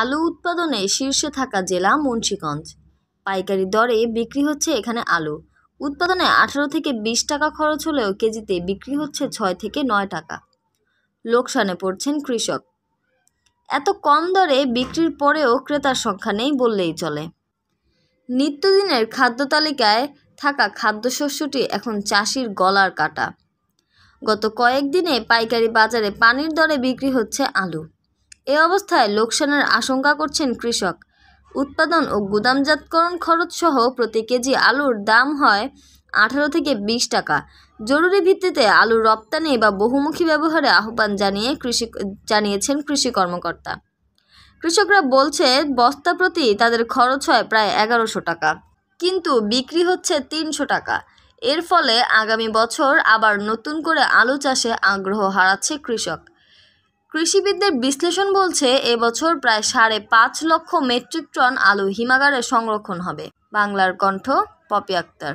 আলু উৎপাদনে শীর্ষে থাকা জেলা মুন্সীগঞ্জ পাইকারি দরে বিক্রি হচ্ছে এখানে আলু উৎপাদনে আঠারো থেকে বিশ টাকা খরচ হলেও কেজিতে বিক্রি হচ্ছে ছয় থেকে নয় টাকা লোকসানে পড়ছেন কৃষক এত কম দরে বিক্রির পরেও ক্রেতার সংখ্যা নেই বললেই চলে নিত্যদিনের খাদ্য তালিকায় থাকা খাদ্যশস্যটি এখন চাষির গলার কাটা গত কয়েকদিনে পাইকারি বাজারে পানির দরে বিক্রি হচ্ছে আলু এ অবস্থায় লোকসানের আশঙ্কা করছেন কৃষক উৎপাদন ও গুদামজাতকরণ খরচ সহ প্রতি কেজি আলুর দাম হয় আঠারো থেকে ২০ টাকা জরুরি ভিত্তিতে আলু রপ্তানি বা বহুমুখী ব্যবহারে আহ্বান জানিয়ে কৃষি জানিয়েছেন কৃষি কর্মকর্তা কৃষকরা বলছে বস্তা প্রতি তাদের খরচ হয় প্রায় এগারোশো টাকা কিন্তু বিক্রি হচ্ছে তিনশো টাকা এর ফলে আগামী বছর আবার নতুন করে আলু চাষে আগ্রহ হারাচ্ছে কৃষক কৃষিবিদদের বিশ্লেষণ বলছে এবছর প্রায় সাড়ে পাঁচ লক্ষ মেট্রিক টন আলু হিমাগারে সংরক্ষণ হবে বাংলার কণ্ঠ পপি আক্তার